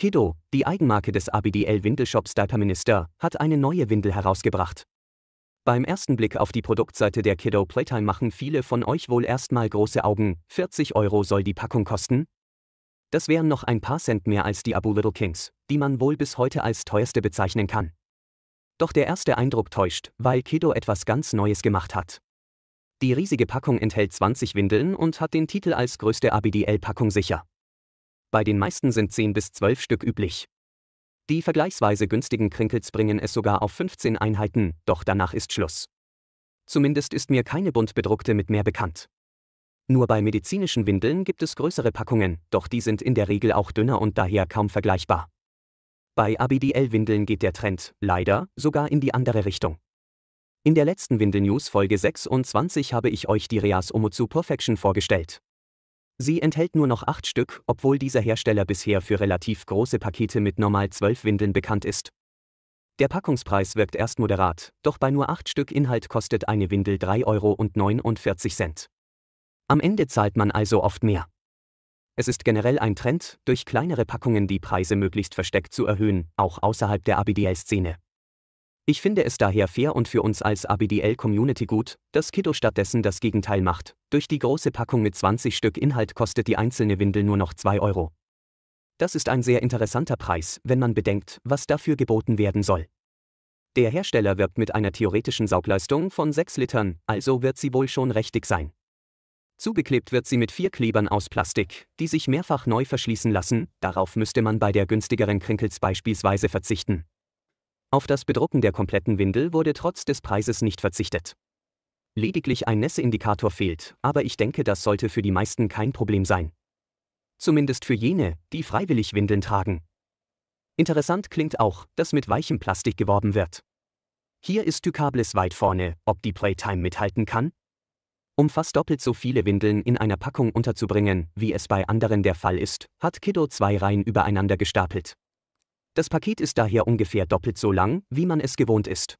Kido, die Eigenmarke des ABDL Windelshops Diaperminister, hat eine neue Windel herausgebracht. Beim ersten Blick auf die Produktseite der Kiddo Playtime machen viele von euch wohl erstmal große Augen, 40 Euro soll die Packung kosten? Das wären noch ein paar Cent mehr als die Abu Little Kings, die man wohl bis heute als teuerste bezeichnen kann. Doch der erste Eindruck täuscht, weil Kiddo etwas ganz Neues gemacht hat. Die riesige Packung enthält 20 Windeln und hat den Titel als größte ABDL-Packung sicher bei den meisten sind 10 bis 12 Stück üblich. Die vergleichsweise günstigen Krinkels bringen es sogar auf 15 Einheiten, doch danach ist Schluss. Zumindest ist mir keine bunt bedruckte mit mehr bekannt. Nur bei medizinischen Windeln gibt es größere Packungen, doch die sind in der Regel auch dünner und daher kaum vergleichbar. Bei ABDL-Windeln geht der Trend, leider, sogar in die andere Richtung. In der letzten Windel-News Folge 26 habe ich euch die Reas Omotsu Perfection vorgestellt. Sie enthält nur noch acht Stück, obwohl dieser Hersteller bisher für relativ große Pakete mit normal zwölf Windeln bekannt ist. Der Packungspreis wirkt erst moderat, doch bei nur acht Stück Inhalt kostet eine Windel 3,49 Euro. Am Ende zahlt man also oft mehr. Es ist generell ein Trend, durch kleinere Packungen die Preise möglichst versteckt zu erhöhen, auch außerhalb der ABDL-Szene. Ich finde es daher fair und für uns als ABDL-Community gut, dass Kiddo stattdessen das Gegenteil macht. Durch die große Packung mit 20 Stück Inhalt kostet die einzelne Windel nur noch 2 Euro. Das ist ein sehr interessanter Preis, wenn man bedenkt, was dafür geboten werden soll. Der Hersteller wirbt mit einer theoretischen Saugleistung von 6 Litern, also wird sie wohl schon richtig sein. Zugeklebt wird sie mit vier Klebern aus Plastik, die sich mehrfach neu verschließen lassen, darauf müsste man bei der günstigeren Krinkels beispielsweise verzichten. Auf das Bedrucken der kompletten Windel wurde trotz des Preises nicht verzichtet. Lediglich ein Nässeindikator fehlt, aber ich denke, das sollte für die meisten kein Problem sein. Zumindest für jene, die freiwillig Windeln tragen. Interessant klingt auch, dass mit weichem Plastik geworben wird. Hier ist Ducables weit vorne, ob die Playtime mithalten kann? Um fast doppelt so viele Windeln in einer Packung unterzubringen, wie es bei anderen der Fall ist, hat Kiddo zwei Reihen übereinander gestapelt. Das Paket ist daher ungefähr doppelt so lang, wie man es gewohnt ist.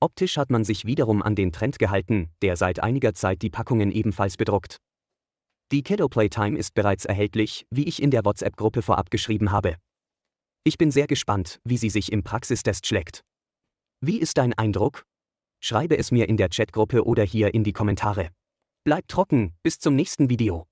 Optisch hat man sich wiederum an den Trend gehalten, der seit einiger Zeit die Packungen ebenfalls bedruckt. Die Kiddo Playtime ist bereits erhältlich, wie ich in der WhatsApp-Gruppe vorab geschrieben habe. Ich bin sehr gespannt, wie sie sich im Praxistest schlägt. Wie ist dein Eindruck? Schreibe es mir in der Chatgruppe oder hier in die Kommentare. Bleib trocken, bis zum nächsten Video.